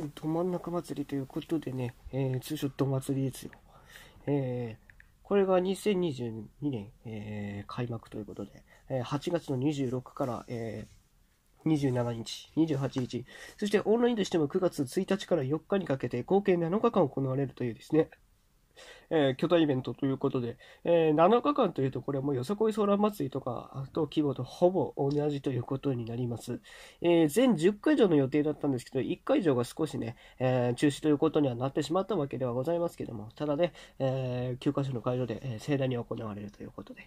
本ど真ん中祭りということでね、えー、通称ど祭りですよ。えー、これが2022年、えー、開幕ということで、えー、8月の26から、えー、27日、28日、そしてオンラインとしても9月1日から4日にかけて合計7日間行われるというですね、えー、巨大イベントということで、えー、7日間というと、これはもうよさこいソーラー祭りとかと規模とほぼ同じということになります。えー、全10会場の予定だったんですけど、1会場が少しね、え中止ということにはなってしまったわけではございますけども、ただね、え9カ所の会場で、え盛大に行われるということで。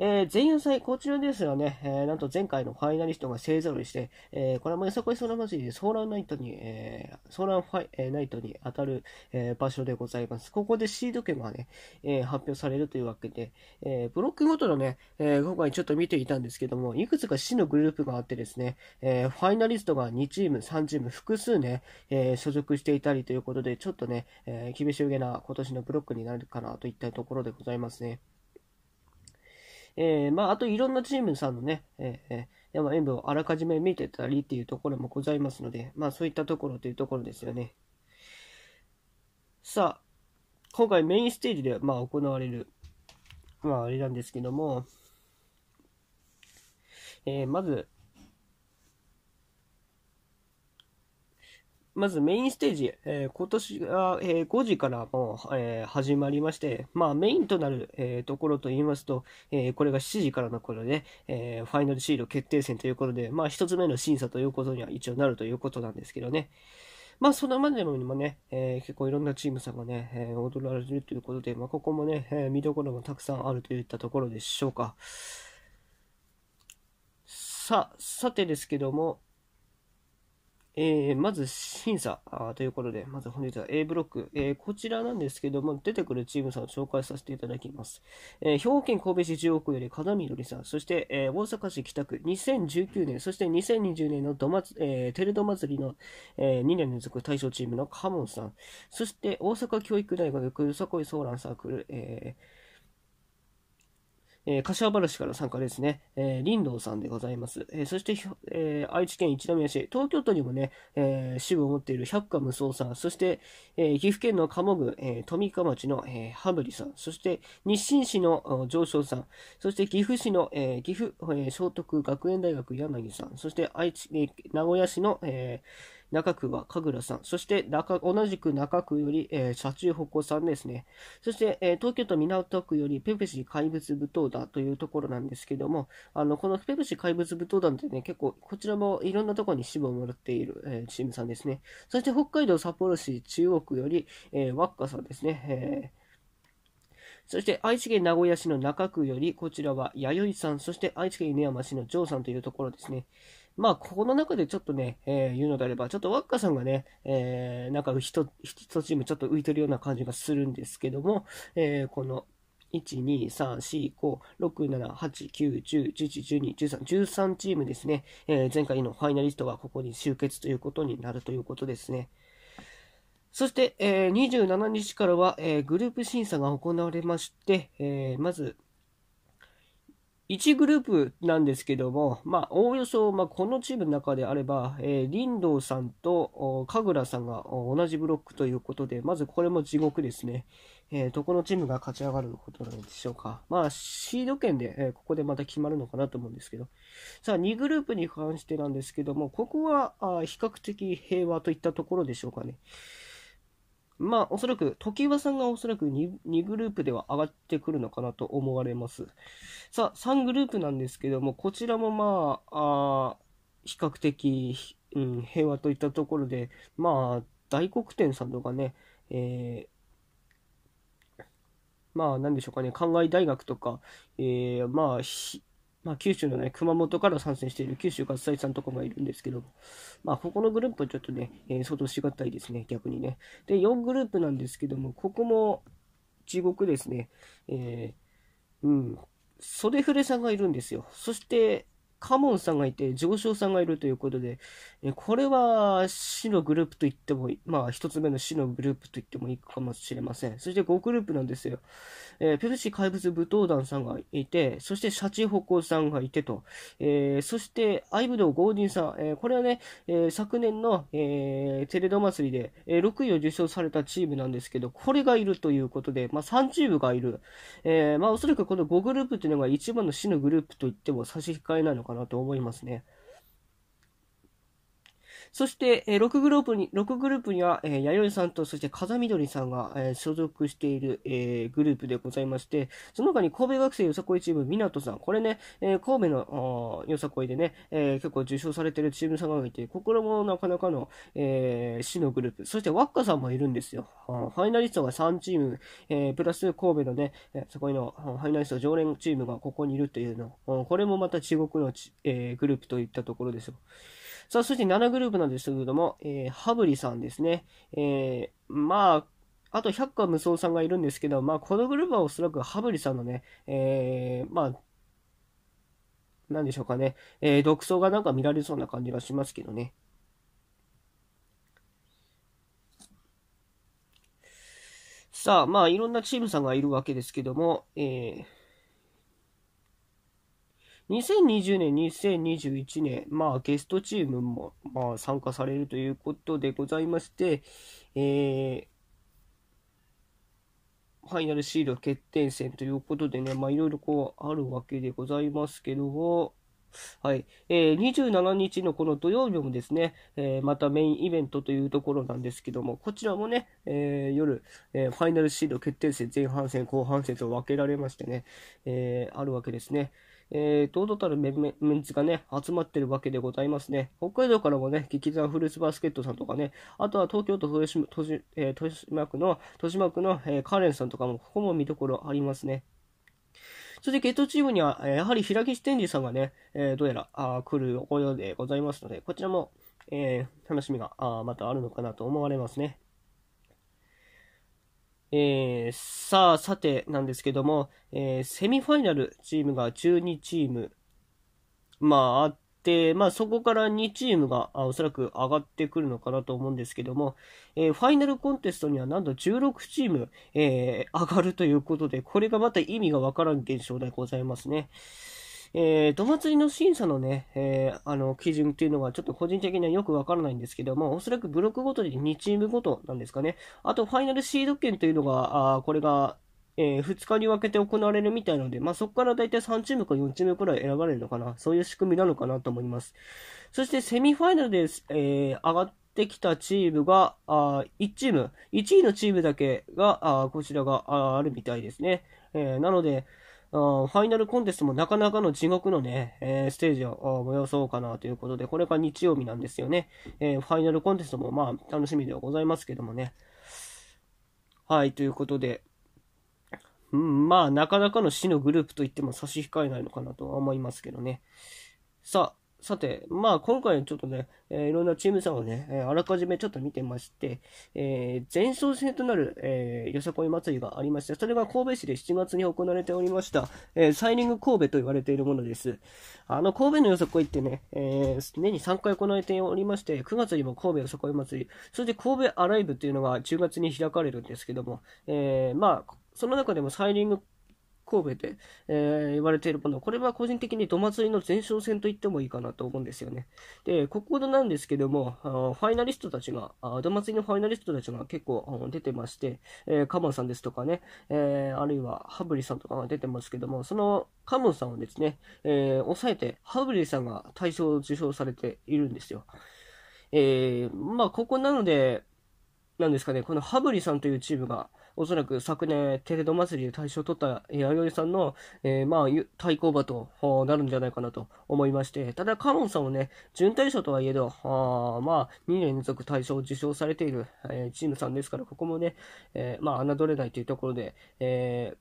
えー、前夜祭、こちらですがね、えー、なんと前回のファイナリストが勢ぞろいして、えー、これもよさこいソーラン祭りでソーランナイトに、えー、ソーラファイ、えー、ナイトに当たる、えー、場所でございます。ここでシード権がね、えー、発表されるというわけで、えー、ブロックごとのね、えー、今回ちょっと見ていたんですけども、いくつか市のグループがあってですね、えー、ファイナリストが2チーム、3チーム、複数ね、えー、所属していたりということで、ちょっとね、えー、厳しげな今年のブロックになるかなといったところでございますね。えー、まあ、あといろんなチームさんのね、えー、え演舞をあらかじめ見てたりっていうところもございますので、まあ、そういったところというところですよね。さあ、今回メインステージで、まあ、行われる、まあ、あれなんですけども、えー、まず、まずメインステージ、えー、今年は、えー、5時からもう、えー、始まりまして、まあ、メインとなる、えところといいますと、えこれが7時からの頃で、えファイナルシール決定戦ということで、まあ、1つ目の審査ということには一応なるということなんですけどね。まあ、そのまでにもね、えー、結構いろんなチームさんがね、えー、踊られるということで、まあ、ここもね、えー、見どころもたくさんあるといったところでしょうか。さ、さてですけども、えー、まず審査ということで、まず本日は A ブロック、えー、こちらなんですけども、出てくるチームさんを紹介させていただきます。えー、兵庫県神戸市中央区より風見りさん、そして、えー、大阪市北区、2019年、そして2020年のどまえー、テルド祭りの、えー、2年連続対象チームのカモンさん、そして大阪教育大学、よさこいソーランサークル、えーえー、柏原市から参加ですね、えー、林道さんでございます。えー、そして、えー、愛知県一宮市、東京都にもね、えー、支部を持っている百花無双さん、そして、えー、岐阜県の鴨郡、えー、富岡町の、えー、羽振さん、そして日清市の上昇さん、そして岐阜市の、えー、岐阜、えー、聖徳学園大学柳さん、そして愛知、えー、名古屋市の、えー中区は神楽さん、そして中同じく中区より、えー、車中歩行さんですね。そして、えー、東京都港区よりペプシ怪物舞踏団というところなんですけども、あのこのペプシ怪物舞踏団ってね、結構こちらもいろんなところに支部をもらっている、えー、チームさんですね。そして北海道札幌市中央区より、えー、ワッカさんですね。えーそして愛知県名古屋市の中区より、こちらは弥生さん、そして愛知県犬山市の城さんというところですね。まあ、ここの中でちょっとね、えー、言うのであれば、ちょっとワッカさんがね、えー、なんか一、一チームちょっと浮いてるような感じがするんですけども、えー、この、1,2,3,4,5,6,7,8,9,10,11,12,13,13チームですね、えー、前回のファイナリストがここに集結ということになるということですね。そして、えー、27日からは、えー、グループ審査が行われまして、えー、まず、1グループなんですけども、まあ、おおよそ、まあ、このチームの中であれば、えー、林道さんと神楽さんが同じブロックということで、まずこれも地獄ですね。えー、どこのチームが勝ち上がることなんでしょうか。まあ、シード権で、えー、ここでまた決まるのかなと思うんですけど。さあ、2グループに関してなんですけども、ここはあ比較的平和といったところでしょうかね。まあ、おそらく、時盤さんがおそらく 2, 2グループでは上がってくるのかなと思われます。さあ、3グループなんですけども、こちらもまあ、あ比較的、うん、平和といったところで、まあ、大黒天さんとかね、えー、まあ、なんでしょうかね、考え大学とか、えー、まあ、ひまあ、九州のね、熊本から参戦している九州合祭さんとかもいるんですけど、まあ、ここのグループはちょっとね、えー、相当しがたいですね、逆にね。で、4グループなんですけども、ここも地獄ですね。えー、うん、袖触れさんがいるんですよ。そして、カモンさんがいて、上昇さんがいるということで、これは死のグループと言っても、まあ一つ目の死のグループと言ってもいいかもしれません。そして5グループなんですよ。えー、ペプシ怪物武闘団さんがいて、そしてシャチホコさんがいてと、えー、そしてアイブドウゴーディンさん、えー、これはね、え昨年の、えテレド祭りで、え6位を受賞されたチームなんですけど、これがいるということで、まあ3チームがいる。えまあおそらくこの5グループというのが一番の死のグループと言っても差し控えないのかかなと思いますね。そして、え6グループに、6グループには、え弥生さんと、そして風緑さんが、え所属している、えグループでございまして、その他に神戸学生よさこいチーム、港さん、これね、え神戸のよさこいでね、え結構受賞されてるチームさんがいて、ここらもなかなかの、えー、市のグループ、そしてワッカさんもいるんですよ。ファイナリストが3チーム、えプラス神戸のね、えそこいのファイナリスト常連チームがここにいるというの、これもまた中国のえグループといったところですよ。さあ、そして7グループなんですけれども、えー、ハブリさんですね。えー、まあ、あと、百花無双さんがいるんですけど、まあ、このグループはおそらくハブリさんのね、えー、まあ、なんでしょうかね、えー、独走がなんか見られそうな感じがしますけどね。さあ、まあ、いろんなチームさんがいるわけですけども、えー、2020年、2021年、まあ、ゲストチームも、まあ、参加されるということでございまして、えー、ファイナルシード決定戦ということでね、まあ、いろいろこう、あるわけでございますけども、はい。えー、27日のこの土曜日もですね、えー、またメインイベントというところなんですけども、こちらもね、えー、夜、えファイナルシード決定戦前半戦、後半戦と分けられましてね、えあるわけですね。えー、堂々たるメンツがね、集まってるわけでございますね。北海道からもね、劇団フルーツバスケットさんとかね、あとは東京都豊島豊、え豊島区の、豊島区の、えー、カーレンさんとかも、ここも見どころありますね。そしてゲットチームには、やはり平岸天理さんがね、えー、どうやらあ来るおようでございますので、こちらも、えー、楽しみがあまたあるのかなと思われますね。えー、さあ、さてなんですけども、えー、セミファイナルチームが12チーム、まああって、まあそこから2チームがおそらく上がってくるのかなと思うんですけども、えー、ファイナルコンテストにはなんと16チーム、え上がるということで、これがまた意味がわからん現象でございますね。えー、と祭りの審査のね、えー、あの、基準っていうのがちょっと個人的にはよくわからないんですけども、おそらくブロックごとで2チームごとなんですかね。あと、ファイナルシード権というのが、あこれが、えー、2日に分けて行われるみたいなので、まあ、そこから大体3チームか4チームくらい選ばれるのかな。そういう仕組みなのかなと思います。そして、セミファイナルで、えー、上がってきたチームが、あ1チーム、1位のチームだけが、あこちらがあるみたいですね。えー、なので、ファイナルコンテストもなかなかの地獄のね、えー、ステージを催そうかなということで、これが日曜日なんですよね。えー、ファイナルコンテストもまあ楽しみではございますけどもね。はい、ということで、うん、まあなかなかの死のグループと言っても差し控えないのかなとは思いますけどね。さあ、さて、まあ今回ちょっとね、えー、いろんなチームさんをね、えー、あらかじめちょっと見てまして、えー、前哨戦となる、えー、よさこい祭りがありまして、それが神戸市で7月に行われておりました、えー、サイリング神戸と言われているものです。あの神戸のよさこいってね、えー、年に3回行われておりまして、9月にも神戸よさこい祭り、そして神戸アライブというのが10月に開かれるんですけども、えー、まあ、その中でもサイリング神戸で、えー、言われているもの、これは個人的に土祭りの前哨戦と言ってもいいかなと思うんですよね。で、ここなんですけども、ファイナリストたちが、土祭りのファイナリストたちが結構出てまして、えー、カモンさんですとかね、えー、あるいはハブリさんとかが出てますけども、そのカモンさんをですね、えー、抑えて、ハブリさんが大賞を受賞されているんですよ。えー、まあ、ここなので、なんですかね、このハブリさんというチームが、おそらく昨年、テレド祭りで大賞を取った、えー、弥生さんの、えー、まあ、対抗馬となるんじゃないかなと思いまして、ただ、カモンさんもね、準大賞とはいえど、あまあ、2年連続大賞を受賞されている、えー、チームさんですから、ここもね、えー、まあ、侮れないというところで、えー、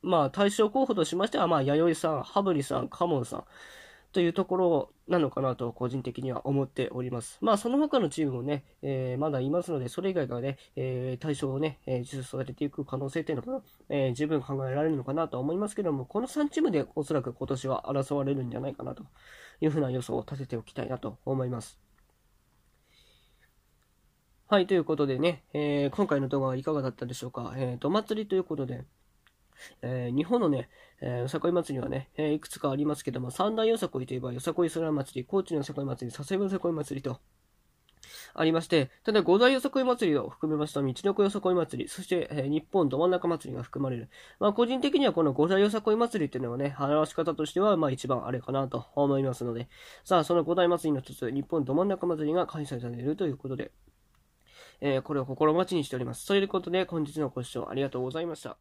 まあ、大賞候補としましては、まあ、弥生さん、ハブリさん、カモンさん、というところなのかなと個人的には思っております。まあその他のチームもね、えー、まだいますので、それ以外がね、えー、対象をね、えー、されていく可能性っていうのかえー、十分考えられるのかなと思いますけども、この3チームでおそらく今年は争われるんじゃないかなというふうな予想を立てておきたいなと思います。はい、ということでね、えー、今回の動画はいかがだったでしょうか。えー、と、お祭りということで、えー、日本のね、えー、よさこい祭りはね、えー、いくつかありますけども、三大よさこいといえば、よさこい空祭り、高知のよさこい祭り、佐世保よさこい祭りと、ありまして、ただ五大よさこい祭りを含めました道の子よさこい祭り、そして、えー、日本ど真ん中祭りが含まれる。まあ個人的にはこの五大よさこい祭りっていうのはね、表し方としてはまあ一番あれかなと思いますので、さあその五大祭りの一つ、日本ど真ん中祭りが開催されるということで、えー、これを心待ちにしております。ということで本日のご視聴ありがとうございました。